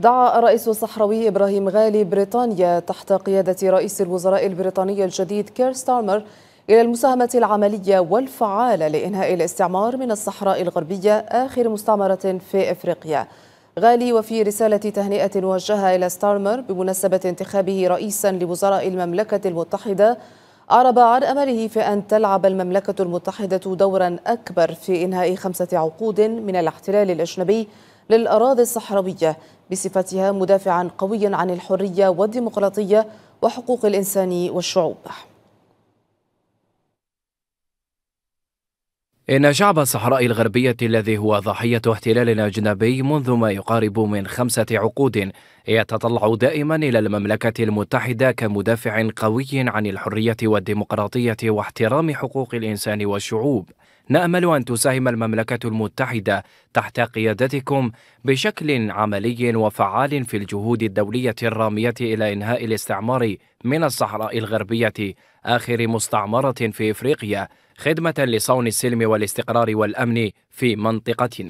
دعا الرئيس الصحراوي إبراهيم غالي بريطانيا تحت قيادة رئيس الوزراء البريطاني الجديد كير ستارمر إلى المساهمة العملية والفعالة لإنهاء الاستعمار من الصحراء الغربية آخر مستعمرة في إفريقيا غالي وفي رسالة تهنئة وجهها إلى ستارمر بمناسبة انتخابه رئيسا لوزراء المملكة المتحدة أعرب عن أمله في أن تلعب المملكة المتحدة دورا أكبر في إنهاء خمسة عقود من الاحتلال الأجنبي للأراضي الصحراوية بصفتها مدافعا قويا عن الحرية والديمقراطية وحقوق الإنسان والشعوب إن شعب الصحراء الغربية الذي هو ضحية احتلال أجنبي منذ ما يقارب من خمسة عقود يتطلع دائما إلى المملكة المتحدة كمدافع قوي عن الحرية والديمقراطية واحترام حقوق الإنسان والشعوب نامل ان تساهم المملكه المتحده تحت قيادتكم بشكل عملي وفعال في الجهود الدوليه الراميه الى انهاء الاستعمار من الصحراء الغربيه اخر مستعمره في افريقيا خدمه لصون السلم والاستقرار والامن في منطقتنا